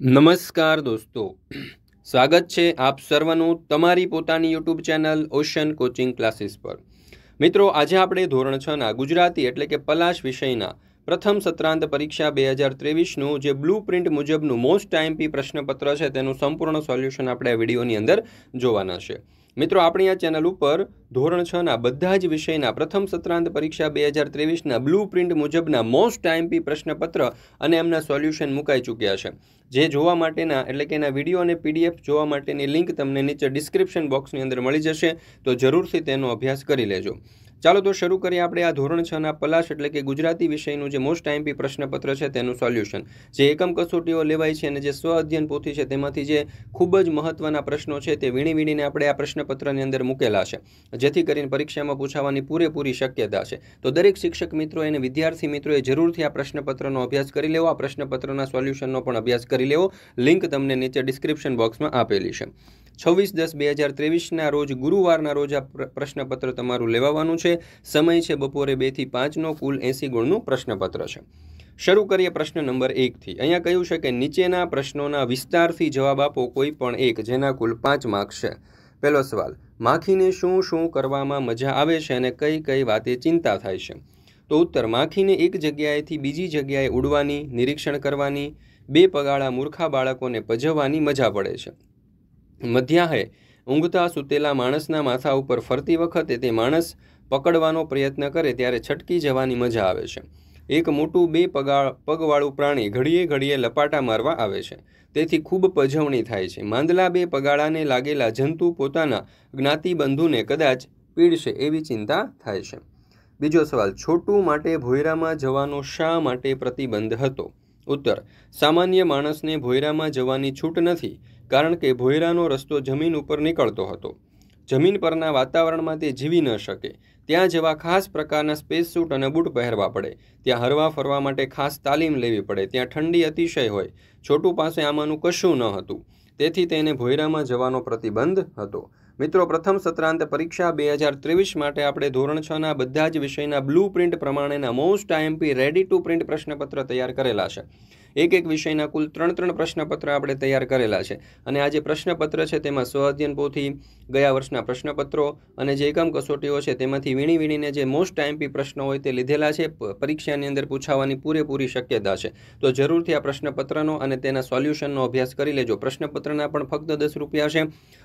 નમસ્કાર દોસ્તો સ્વાગત છે આપ સર્વનું તમારી પોતાની YouTube channel Ocean coaching classes પર મિત્રો આજે આપણે ધોરણ છ ના ગુજરાતી એટલે કે પલાશ વિષયના પ્રથમ સત્રાંત પરીક્ષા બે હજાર ત્રેવીસનું જે બ્લુ પ્રિન્ટ મુજબનું મોસ્ટ ટાઈમપી પ્રશ્નપત્ર છે તેનું સંપૂર્ણ સોલ્યુશન આપણે આ વિડીયોની અંદર જોવાના છે મિત્રો આપણી આ ચેનલ ઉપર ધોરણ છના બધા જ વિષયના પ્રથમ સત્રાંત પરીક્ષા બે હજાર ત્રેવીસના બ્લુ પ્રિન્ટ મુજબના મોસ્ટ ટાઈમપી પ્રશ્નપત્ર અને એમના સોલ્યુશન મુકાઈ ચૂક્યા છે જે જોવા માટેના એટલે કે એના વિડીયો અને પીડીએફ જોવા માટેની લિંક તમને નીચે ડિસ્ક્રિપ્શન બોક્સની અંદર મળી જશે તો જરૂરથી તેનો અભ્યાસ કરી લેજો ચાલો તો શરૂ કરીએ આપણે આ ધોરણ છ ના પલાશ એટલે કે ગુજરાતી વિષયનું જે મોસ્ટ આઈએમપી પ્રશ્નપત્ર છે તેનું સોલ્યુશન જે એકમ કસોટીઓ લેવાય છે અને જે સ્વ અધ્યયન પોથી છે તેમાંથી જે ખૂબ જ મહત્વના પ્રશ્નો છે તે વીણી વીણીને આપણે આ પ્રશ્નપત્રની અંદર મૂકેલા છે જેથી કરીને પરીક્ષામાં પૂછાવાની પૂરેપૂરી શક્યતા છે તો દરેક શિક્ષક મિત્રો અને વિદ્યાર્થી મિત્રોએ જરૂરથી આ પ્રશ્નપત્રનો અભ્યાસ કરી લેવો આ પ્રશ્નપત્રના સોલ્યુશનનો પણ અભ્યાસ કરી લેવો લિંક તમને નીચે ડિસ્ક્રિપ્શન બોક્સમાં આપેલી છે છવ્વીસ દસ બે હજાર ત્રેવીસના રોજ ગુરુવારના રોજ આ પ્રશ્નપત્ર તમારું લેવાનું છે સમય છે બપોરે બેથી પાંચનો કુલ એંસી ગુણનું પ્રશ્નપત્ર છે શરૂ કરીએ પ્રશ્ન નંબર એકથી અહીંયા કહ્યું છે કે નીચેના પ્રશ્નોના વિસ્તારથી જવાબ આપો કોઈ પણ એક જેના કુલ પાંચ માર્ક્સ છે પહેલો સવાલ માખીને શું શું કરવામાં મજા આવે છે અને કઈ કઈ વાતે ચિંતા થાય છે તો ઉત્તર માખીને એક જગ્યાએથી બીજી જગ્યાએ ઉડવાની નિરીક્ષણ કરવાની બે પગાળા મૂર્ખા બાળકોને પજવવાની મજા પડે છે મધ્યાહે ઊંઘતા સૂતેલા માણસના માથા ઉપર ફરતી વખતે તે માણસ પકડવાનો પ્રયત્ન કરે ત્યારે છટકી જવાની મજા આવે છે એક મોટું બે પગા પગવાળું પ્રાણી ઘડીએ ઘડીએ લપાટા મારવા આવે છે તેથી ખૂબ પજવણી થાય છે માંદલા બે પગાળાને લાગેલા જંતુ પોતાના જ્ઞાતિબંધુને કદાચ પીડશે એવી ચિંતા થાય છે બીજો સવાલ છોટું માટે ભોયરામાં જવાનો શા માટે પ્રતિબંધ હતો ઉત્તર સામાન્ય માણસને ભોયરામાં જવાની છૂટ નથી કારણ કે ભોયરાનો રસ્તો જમીન ઉપર નીકળતો હતો જમીન પરના વાતાવરણમાં તે જીવી ન શકે ત્યાં જેવા ખાસ પ્રકારના સ્પેસ સૂટ અને બૂટ પહેરવા પડે ત્યાં હરવા ફરવા માટે ખાસ તાલીમ લેવી પડે ત્યાં ઠંડી અતિશય હોય છોટું પાસે આમાંનું કશું ન હતું તેથી તેને ભોયરામાં જવાનો પ્રતિબંધ હતો મિત્રો પ્રથમ સત્રાંત પરીક્ષા બે હજાર ત્રેવીસ માટે આપણે ધોરણ છના બધા જ વિષયના બ્લુ પ્રિન્ટ પ્રમાણેના most IMP ready to print પ્રશ્નપત્ર તૈયાર કરેલા છે એક એક વિષયના કુલ ત્રણ ત્રણ પ્રશ્નપત્ર આપણે તૈયાર કરેલા છે અને આ જે પ્રશ્નપત્ર છે તેમાં સ્વઅધ્યયન પોથી ગયા વર્ષના પ્રશ્નપત્રો અને જે એકમ કસોટીઓ છે તેમાંથી વીણી વીણીને જે મોસ્ટ ટાઈમપી પ્રશ્નો હોય તે લીધેલા છે પરીક્ષાની અંદર પૂછાવાની પૂરેપૂરી શક્યતા છે તો જરૂરથી આ પ્રશ્નપત્રનો અને તેના સોલ્યુશનનો અભ્યાસ કરી લેજો પ્રશ્નપત્રના પણ ફક્ત દસ રૂપિયા છે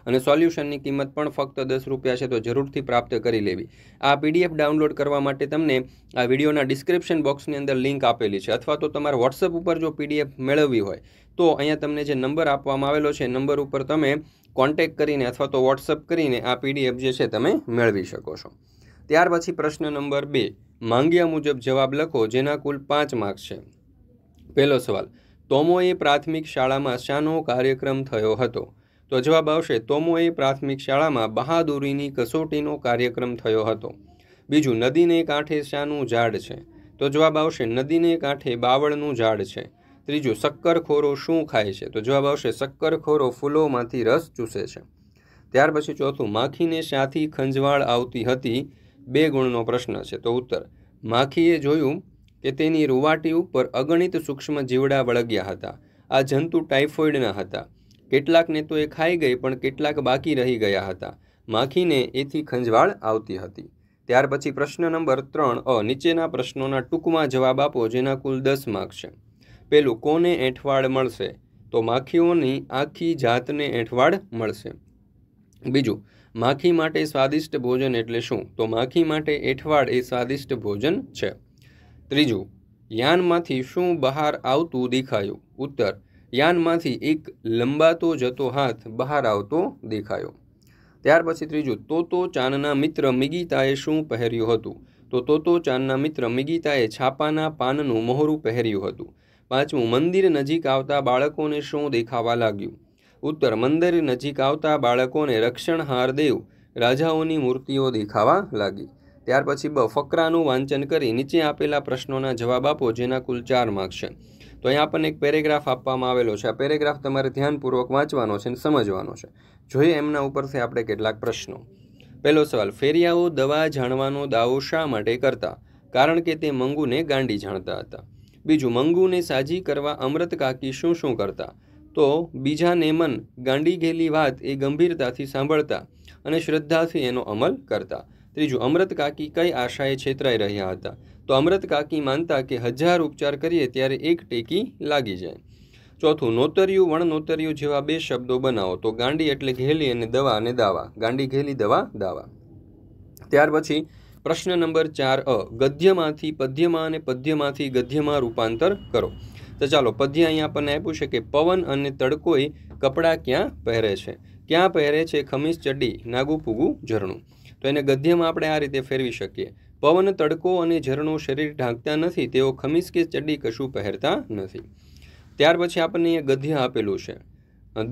અને સોલ્યુશનની કિંમત પણ ફક્ત દસ રૂપિયા છે તો જરૂરથી પ્રાપ્ત કરી લેવી આ પીડીએફ ડાઉનલોડ કરવા માટે તમને આ વિડીયોના ડિસ્ક્રિપ્શન બોક્સની અંદર લિંક આપેલી છે અથવા તો તમારા વોટ્સઅપ ઉપર જો પીડીએફ મેળવવી હોય તો અહીંયા તમને જે નંબર આપવામાં આવેલો છે નંબર ઉપર તમે કોન્ટેક કરીને અથવા તો વોટ્સઅપ કરીને આ પીડીએફ જે છે તમે મેળવી શકો છો ત્યાર પછી પ્રશ્ન નંબર બે માંગ્યા મુજબ જવાબ લખો જેના કુલ પાંચ માર્ક્સ છે પહેલો સવાલ તોમોએ પ્રાથમિક શાળામાં શાનો કાર્યક્રમ થયો હતો તો જવાબ આવશે તોમોએ પ્રાથમિક શાળામાં બહાદુરીની કસોટીનો કાર્યક્રમ થયો હતો બીજું નદીને કાંઠે શાનું ઝાડ છે તો જવાબ આવશે નદીને કાંઠે બાવળનું ઝાડ છે ત્રીજું શક્કરખોરો શું ખાય છે તો જવાબ આવશે શક્કરખોરો ફૂલોમાંથી રસ ચૂસે છે ત્યાર પછી ચોથું માખીને શાથી ખંજવાળ આવતી હતી બે ગુણનો પ્રશ્ન છે તો ઉત્તર માખીએ જોયું કે તેની રૂવાટી ઉપર અગણિત સૂક્ષ્મ જીવડા વળગ્યા હતા આ જંતુ ટાઇફોઇડના હતા કેટલાકને તો એ ખાઈ ગઈ પણ કેટલાક બાકી રહી ગયા હતા માખીને એથી ખંજવાળ આવતી હતી ત્યાર પછી પ્રશ્ન નંબર ત્રણ અ નીચેના પ્રશ્નોના ટૂંકમાં જવાબ આપો જેના કુલ દસ માર્ક છે પેલું કોને એઠવાડ મળશે તો માખીઓની આખી જાતને એઠવાડ મળશે બીજું માખી માટે સ્વાદિષ્ટ ભોજન એટલે શું તો માખી માટે એઠવાડ એ સ્વાદિષ્ટ ભોજન છે ત્રીજું યાનમાંથી શું બહાર આવતું દેખાયું ઉત્તર યાનમાંથી એક લંબાતો જતો હાથ બહાર આવતો દેખાયો ત્યાર પછી ત્રીજું તોતો ચાનના મિત્ર મિગીતાએ શું પહેર્યું હતું તો તોતો ચાનના મિત્ર મિગીતાએ છાપાના પાનનું મોહરું પહેર્યું હતું પાંચમું મંદિર નજીક આવતા બાળકોને શું દેખાવા લાગ્યું ઉત્તર મંદિર નજીક આવતા બાળકોને રક્ષણહાર દેવ રાજાઓની મૂર્તિઓ દેખાવા લાગી ત્યાર પછી બ ફકરાનું વાંચન કરી નીચે આપેલા પ્રશ્નોના જવાબ આપો જેના કુલ ચાર માર્ક્સ છે તો અહીંયા આપણને એક પેરેગ્રાફ આપવામાં આવેલો છે આ પેરેગ્રાફ તમારે ધ્યાનપૂર્વક વાંચવાનો છે અને સમજવાનો છે જોઈએ એમના ઉપરથી આપણે કેટલાક પ્રશ્નો પહેલો સવાલ ફેરિયાઓ દવા જાણવાનો દાવો શા માટે કરતા કારણ કે તે મંગુને ગાંડી જાણતા હતા બીજું મંગુને સાજી કરવા અમૃત કાકી શું શું કરતા તો બીજા નેમન ગાંડી ગયેલી વાત એ ગંભીરતાથી સાંભળતા અને શ્રદ્ધાથી એનો અમલ કરતા ત્રીજું અમૃત કાકી કઈ આશાએ છેતરાઈ રહ્યા હતા તો અમૃત કાકી માનતા કે હજાર ઉપચાર કરીએ ત્યારે એક ટેકી લાગી જાય ચોથું નોતરિયું વણનોતરિયું જેવા બે શબ્દો બનાવો તો ગાંડી એટલે ઘેલી અને દવા અને દાવા ગાંડી ઘેલી દવા દાવા ત્યાર પછી પ્રશ્ન નંબર ચાર અ ગદ્યમાંથી પદ્યમાં અને પદ્યમાંથી ગદ્યમાં રૂપાંતર કરો તો ચાલો પદ્ય અહીંયા આપણને આપ્યું છે કે પવન અને તડકોય કપડાં ક્યાં પહેરે છે ક્યાં પહેરે છે ખમીસ ચડ્ડી નાગુપુગું ઝરણું તો એને ગદ્યમાં આપણે આ રીતે ફેરવી શકીએ પવન તડકો અને ઝરણો શરીર ઢાંકતા નથી તેઓ ખમીસ કે ચડ્ડી કશું પહેરતા નથી ત્યાર પછી આપણને અહીંયા ગદ્ય આપેલું છે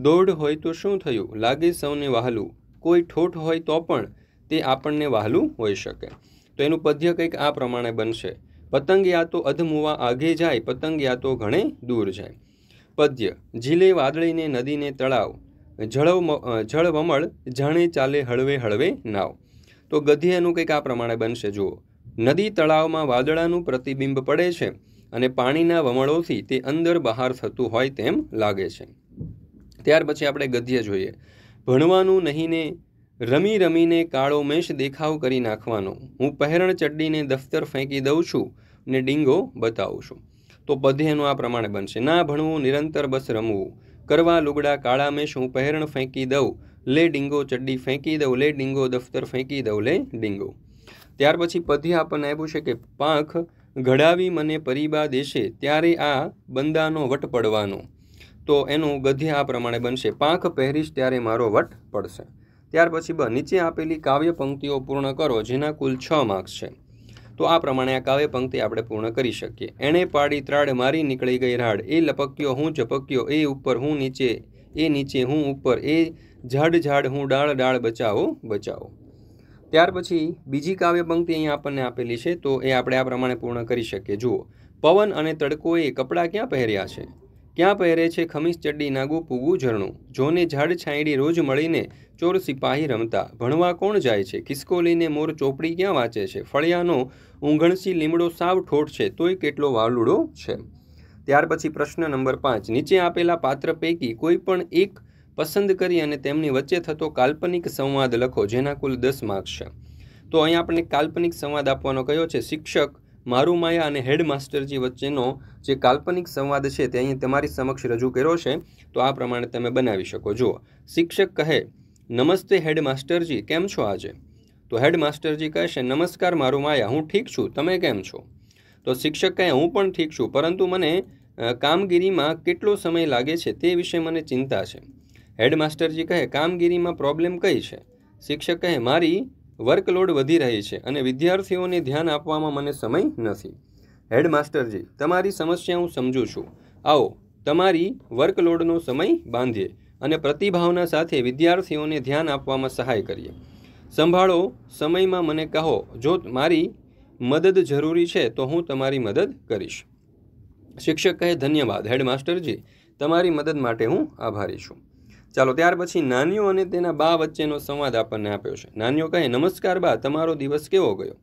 દોઢ હોય તો શું થયું લાગે સૌને વહાલું કોઈ ઠોઠ હોય તો પણ તે આપણને વહાલું હોઈ શકે તો એનું પદ્ય કંઈક આ પ્રમાણે બનશે પતંગ યા તો અધમુવા આગે જાય પતંગ યા તો ઘણે દૂર જાય પદ્ય ઝીલે વાદળીને નદીને તળાવ જળવ જળવમળ જાણે ચાલે હળવે હળવે નાવ તો ગધ્યનું કંઈક આ પ્રમાણે બનશે જુઓ નદી તળાવમાં વાદળાનું પ્રતિબિંબ પડે છે અને પાણીના વમળોથી તે અંદર બહાર થતું હોય તેમ લાગે છે ત્યાર પછી આપણે ગધ્ય જોઈએ ભણવાનું નહીં ને રમી રમીને કાળો મેષ દેખાવ કરી નાખવાનો હું પહેરણ ચડ્ડીને દફતર ફેંકી દઉં છું ને ડીંગો બતાવું છું તો પદ્યનું આ પ્રમાણે બનશે ના ભણવું નિરંતર બસ રમવું કરવા લુગડા કાળા મેષ હું પહેરણ ફેંકી દઉં લે ડીંગો ચડ્ડી ફેંકી દઉં લે ડીંગો દફતર ફેંકી દઉં લે ડીંગો ત્યાર પછી પદ્ય આપણને આપ્યું છે કે પાંખ ઘડાવી મને પરિબા દેશે ત્યારે આ બંદાનો વટ પડવાનો તો એનું ગધ્ય આ પ્રમાણે બનશે પાંખ પહેરીશ ત્યારે મારો વટ પડશે ત્યાર પછી બ નીચે આપેલી કાવ્ય પંક્તિઓ પૂર્ણ કરો જેના કુલ છ માર્ક્સ છે તો આ પ્રમાણે આ કાવ્ય પંક્તિ આપણે પૂર્ણ કરી શકીએ એણે પાડી ત્રાડ મારી નીકળી ગઈ રાડ એ લપક્યો હું ઝપક્યો એ ઉપર હું નીચે એ નીચે હું ઉપર એ ઝાડ ઝાડ હું ડાળ ડાળ બચાવો બચાવો ત્યાર પછી બીજી કાવ્ય પંક્તિ અહીંયા આપણને આપેલી છે તો એ આપણે આ પ્રમાણે પૂર્ણ કરી શકીએ જુઓ પવન અને તડકોએ કપડાં ક્યાં પહેર્યા છે ક્યાં પહેરે છે ખમીસ ચડ્ડી નાગું પૂગું ઝરણું જોને ઝાડ છાંયડી રોજ મળીને ચોર સિપાહી રમતા ભણવા કોણ જાય છે કિસકો મોર ચોપડી ક્યાં વાંચે છે ફળિયાનો ઊંઘણસી લીમડો સાવ ઠોઠ છે તોય કેટલો વાલુડો છે ત્યાર પછી પ્રશ્ન નંબર પાંચ નીચે આપેલા પાત્ર પૈકી કોઈ પણ એક પસંદ કરી અને તેમની વચ્ચે થતો કાલ્પનિક સંવાદ લખો જેના કુલ દસ માર્ક્સ છે તો અહીંયા આપણે કાલ્પનિક સંવાદ આપવાનો કયો છે શિક્ષક મારું માયા અને હેડમાસ્ટરજી વચ્ચેનો જે કાલ્પનિક સંવાદ છે તે અહીં તમારી સમક્ષ રજૂ કર્યો છે તો આ પ્રમાણે તમે બનાવી શકો જુઓ શિક્ષક કહે નમસ્તે હેડમાસ્ટરજી કેમ છો આજે તો હેડમાસ્ટરજી કહેશે નમસ્કાર મારું માયા હું ઠીક છું તમે કેમ છો તો શિક્ષક કહે હું પણ ઠીક છું પરંતુ મને કામગીરીમાં કેટલો સમય લાગે છે તે વિશે મને ચિંતા છે હેડમાસ્ટરજી કહે કામગીરીમાં પ્રોબ્લેમ કઈ છે શિક્ષક કહે મારી વર્કલોડ વધી રહી છે અને વિદ્યાર્થીઓને ધ્યાન આપવામાં મને સમય નથી હેડમાસ્ટરજી તમારી સમસ્યા હું સમજું છું આવો તમારી વર્કલોડનો સમય બાંધીએ અને પ્રતિભાવના સાથે વિદ્યાર્થીઓને ધ્યાન આપવામાં સહાય કરીએ સંભાળો સમયમાં મને કહો જો મારી મદદ જરૂરી છે તો હું તમારી મદદ કરીશ શિક્ષક કહે ધન્યવાદ હેડમાસ્ટરજી તમારી મદદ માટે હું આભારી છું ચાલો ત્યાર પછી નાનીઓ અને તેના બા વચ્ચેનો સંવાદ આપણને આપ્યો છે નાનીઓ કહે નમસ્કાર બા તમારો દિવસ કેવો ગયો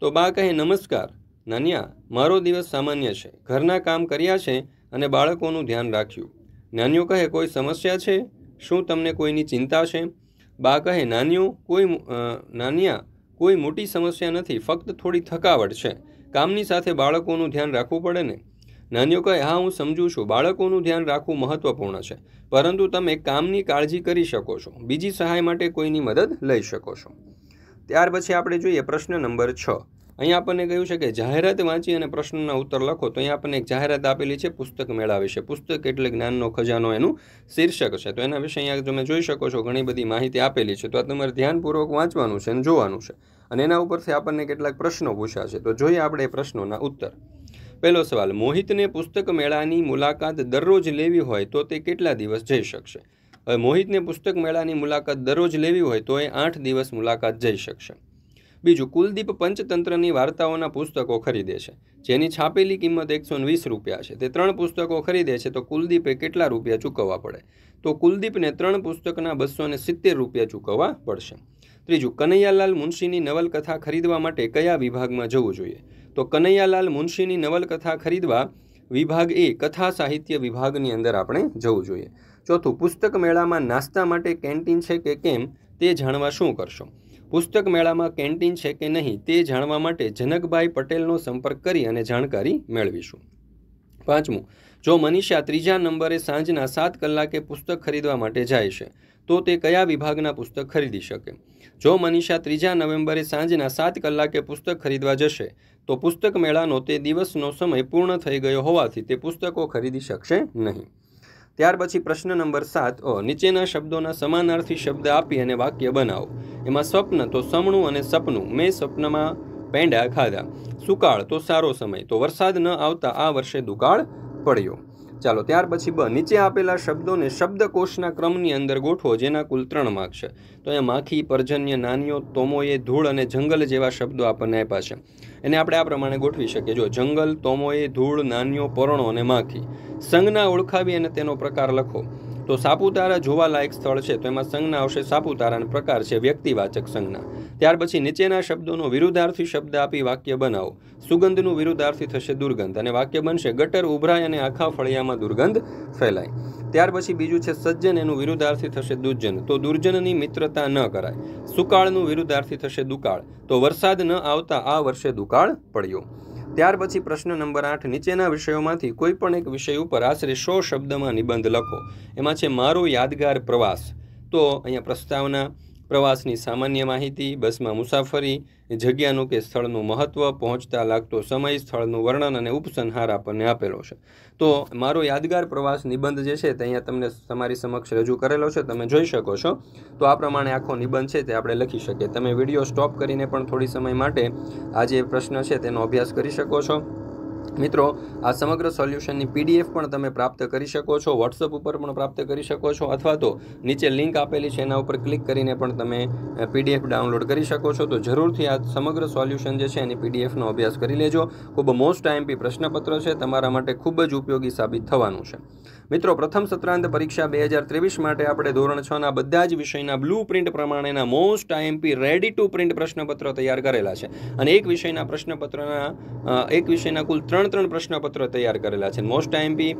તો બા કહે નમસ્કાર નાનિયા મારો દિવસ સામાન્ય છે ઘરના કામ કર્યા છે અને બાળકોનું ધ્યાન રાખ્યું નાનીઓ કહે કોઈ સમસ્યા છે શું તમને કોઈની ચિંતા છે બા કહે નાનીઓ કોઈ નાનિયા કોઈ મોટી સમસ્યા નથી ફક્ત થોડી થકાવટ છે કામની સાથે બાળકોનું ધ્યાન રાખવું પડે ને નાનીઓ કહે હા હું સમજું છું બાળકોનું ધ્યાન રાખવું મહત્વપૂર્ણ છે પરંતુ તમે કામની કાળજી કરી શકો છો બીજી સહાય માટે કોઈની મદદ લઈ શકો છો ત્યાર પછી આપણે જોઈએ પ્રશ્ન નંબર છ અહીંયા આપણને કહ્યું છે કે જાહેરાત વાંચી અને પ્રશ્નના ઉત્તર લખો તો અહીંયા આપણને એક જાહેરાત આપેલી છે પુસ્તક મેળા વિશે પુસ્તક એટલે જ્ઞાનનો ખજાનો એનું શીર્ષક છે તો એના વિશે અહીંયા તમે જોઈ શકો છો ઘણી બધી માહિતી આપેલી છે તો આ તમારે ધ્યાનપૂર્વક વાંચવાનું છે અને જોવાનું છે અને એના ઉપરથી આપણને કેટલાક પ્રશ્નો પૂછ્યા છે તો જોઈએ આપણે એ પ્રશ્નોના ઉત્તર પહેલો સવાલ મોહિતને પુસ્તક મેળાની મુલાકાત દરરોજ લેવી હોય તો તે કેટલા દિવસ જઈ શકશે હવે મોહિતને પુસ્તક મેળાની મુલાકાત દરરોજ લેવી હોય તો એ આઠ દિવસ મુલાકાત જઈ શકશે બીજું કુલદીપ પંચતંત્રની વાર્તાઓના પુસ્તકો ખરીદે છે જેની છાપેલી કિંમત એકસો વીસ રૂપિયા છે તે ત્રણ પુસ્તકો ખરીદે છે તો કુલદીપે કેટલા રૂપિયા ચૂકવવા પડે તો કુલદીપને ત્રણ પુસ્તકના બસો સિત્તેર રૂપિયા ચૂકવવા પડશે ત્રીજું કનૈયાલાલ મુનશીની નવલકથા ખરીદવા માટે કયા વિભાગમાં જવું જોઈએ તો કનૈયાલાલ મુનશીની નવલકથા ખરીદવા વિભાગ એ કથા સાહિત્ય વિભાગની અંદર આપણે જવું જોઈએ ચોથું પુસ્તક મેળામાં નાસ્તા માટે કેન્ટીન છે કે કેમ તે જાણવા શું કરશો પુસ્તક મેળામાં કેન્ટીન છે કે નહીં તે જાણવા માટે જનકભાઈ પટેલનો સંપર્ક કરી અને જાણકારી મેળવીશું પાંચમું જો મનીષા ત્રીજા નંબરે સાંજના સાત કલાકે પુસ્તક ખરીદવા માટે જાય છે તો તે કયા વિભાગના પુસ્તક ખરીદી શકે જો મનીષા ત્રીજા નવેમ્બરે સાંજના સાત કલાકે પુસ્તક ખરીદવા જશે તો પુસ્તક મેળાનો તે દિવસનો સમય પૂર્ણ થઈ ગયો હોવાથી તે પુસ્તકો ખરીદી શકશે નહીં ત્યાર પછી પ્રશ્ન નંબર સાત ઓ નીચેના શબ્દોના સમાનાર્થી શબ્દ આપી અને વાક્ય બનાવો એમાં સ્વપ્ન તો સમણું અને સપનું મેં સ્વપ્નમાં પેંડા ખાધા સુકાળ તો સારો સમય તો વરસાદ ન આવતા આ વર્ષે દુકાળ પડ્યો ચાલો ત્યાર પછી બ નીચે આપેલા શબ્દોને શબ્દકોષના ક્રમની અંદર ગોઠવો જેના કુલ ત્રણ માર્ક છે તો અહીંયા માખી પર્જન્ય નાનીઓ તોમોએ ધૂળ અને જંગલ જેવા શબ્દો આપણને આપ્યા છે એને આપણે આ પ્રમાણે ગોઠવી શકીએ જો જંગલ તોમોએ ધૂળ નાનીઓ પરણો અને માખી સંજ્ઞા ઓળખાવી અને તેનો પ્રકાર લખો તો સાપુતારા જોવાલાયક સ્થળ છે તો એમાં સંજ્ઞા આવશે સાપુતારાનો પ્રકાર છે વ્યક્તિવાચક સંજ્ઞા ત્યાર પછી નીચેના શબ્દોનો વિરુદ્ધાર્થી શબ્દ આપી વાક્ય બનાવો સુગંધનું વિરુદ્ધાર્થી થશે દુર્ગંધ અને વાક્ય બનશે ગટર ઉભરાય અને આખા ફળિયામાં દુર્ગંધ ફેલાય ત્યાર પછી બીજું છે સજ્જન એનું વિરુદ્ધાર્થી થશે દુર્જન તો દુર્જનની મિત્રતા ન કરાય સુકાળનું વિરુદ્ધાર્થી થશે દુકાળ તો વરસાદ ન આવતા આ વર્ષે દુકાળ પડ્યો ત્યાર પછી પ્રશ્ન નંબર આઠ નીચેના વિષયોમાંથી કોઈ પણ એક વિષય ઉપર આશરે સો શબ્દમાં નિબંધ લખો એમાં છે મારો યાદગાર પ્રવાસ તો અહીંયા પ્રસ્તાવના પ્રવાસની સામાન્ય માહિતી બસમાં મુસાફરી જગ્યાનું કે સ્થળનું મહત્ત્વ પહોંચતા લાગતો સમય સ્થળનું વર્ણન અને ઉપસંહાર આપણને આપેલો છે તો મારો યાદગાર પ્રવાસ નિબંધ જે છે તે અહીંયા તમને તમારી સમક્ષ રજૂ કરેલો છે તમે જોઈ શકો છો તો આ પ્રમાણે આખો નિબંધ છે તે આપણે લખી શકીએ તમે વિડીયો સ્ટોપ કરીને પણ થોડી સમય માટે આ જે પ્રશ્ન છે તેનો અભ્યાસ કરી શકો છો મિત્રો આ સમગ્ર સોલ્યુશનની પીડીએફ પણ તમે પ્રાપ્ત કરી શકો છો વોટ્સઅપ ઉપર પણ પ્રાપ્ત કરી શકો છો અથવા તો નીચે લિંક આપેલી છે એના ઉપર ક્લિક કરીને પણ તમે પીડીએફ ડાઉનલોડ કરી શકો છો તો જરૂરથી આ સમગ્ર સોલ્યુશન જે છે એની પીડીએફનો અભ્યાસ કરી લેજો ખૂબ મોસ્ટ આઈએમપી પ્રશ્નપત્ર છે તમારા માટે ખૂબ જ ઉપયોગી સાબિત થવાનું છે મિત્રો પ્રથમ સત્રાંત પરીક્ષા બે હજાર ત્રેવીસ માટે આપણે ધોરણ છ ના બધા જ વિષયના બ્લુ પ્રિન્ટ પ્રમાણેના most IMP ready to print પ્રશ્નપત્ર તૈયાર કરેલા છે અને એક વિષયના પ્રશ્નપત્રના એક વિષયના કુલ ત્રણ ત્રણ પ્રશ્નપત્ર તૈયાર કરેલા છે most IMP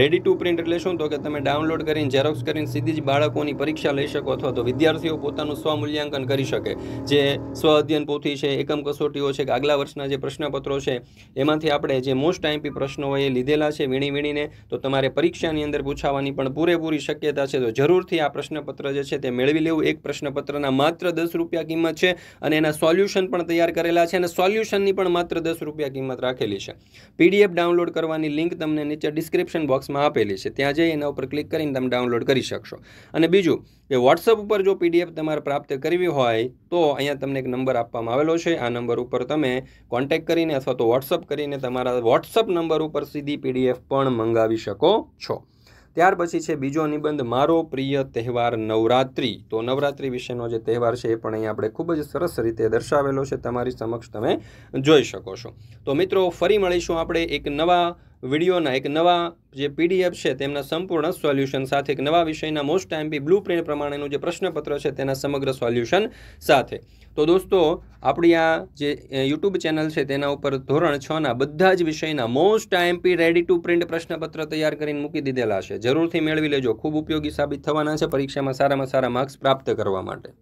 ready to print એટલે શું તો કે તમે ડાઉનલોડ કરીને ઝેરોક્સ કરીને સીધી જ બાળકોની પરીક્ષા લઈ શકો અથવા તો વિદ્યાર્થીઓ પોતાનું સ્વમૂલ્યાંકન કરી શકે જે સ્વ અધ્યયન પોથી છે એકમ કસોટીઓ છે કે આગલા વર્ષના જે પ્રશ્નપત્રો છે એમાંથી આપણે જે મોસ્ટ આઈએમપી પ્રશ્નો એ લીધેલા છે વીણી વીણીને તો તમારે પરીક્ષા પરીક્ષાની અંદર પૂછાવાની પણ પૂરેપૂરી શક્યતા છે તો જરૂરથી આ પ્રશ્નપત્ર જે છે તે મેળવી લેવું એક પ્રશ્નપત્રના માત્ર દસ રૂપિયા કિંમત છે અને એના સોલ્યુશન પણ તૈયાર કરેલા છે અને સોલ્યુશનની પણ માત્ર દસ રૂપિયા કિંમત રાખેલી છે પીડીએફ ડાઉનલોડ કરવાની લિંક તમને નીચે ડિસ્ક્રિપ્શન બોક્સમાં આપેલી છે ત્યાં જઈ એના ઉપર ક્લિક કરીને તમે ડાઉનલોડ કરી શકશો અને બીજું એ વોટ્સઅપ ઉપર જો પીડીએફ તમારે પ્રાપ્ત કરવી હોય તો અહીંયા તમને એક નંબર આપવામાં આવેલો છે આ નંબર ઉપર તમે કોન્ટેક કરીને અથવા તો વોટ્સઅપ કરીને તમારા વોટ્સઅપ નંબર ઉપર સીધી પીડીએફ પણ મંગાવી શકો છો ત્યાર પછી છે બીજો નિબંધ મારો પ્રિય તહેવાર નવરાત્રિ તો નવરાત્રિ વિશેનો જે તહેવાર છે એ પણ અહીંયા આપણે ખૂબ જ સરસ રીતે દર્શાવેલો છે તમારી સમક્ષ તમે જોઈ શકો છો તો મિત્રો ફરી મળીશું આપણે એક નવા વિડીયોના એક નવા જે પીડીએફ છે તેમના સંપૂર્ણ સોલ્યુશન સાથે એક નવા વિષયના મોસ્ટ ટાઈમપી બ્લુ પ્રિન્ટ પ્રમાણેનું જે પ્રશ્નપત્ર છે તેના સમગ્ર સોલ્યુશન સાથે તો દોસ્તો આપણી આ જે યુટ્યુબ ચેનલ છે તેના ઉપર ધોરણ છના બધા જ વિષયના most IMP ready to print પ્રશ્નપત્ર તૈયાર કરીને મૂકી દીધેલા છે જરૂરથી મેળવી લેજો ખૂબ ઉપયોગી સાબિત થવાના છે પરીક્ષામાં સારામાં સારા માર્ક્સ પ્રાપ્ત કરવા માટે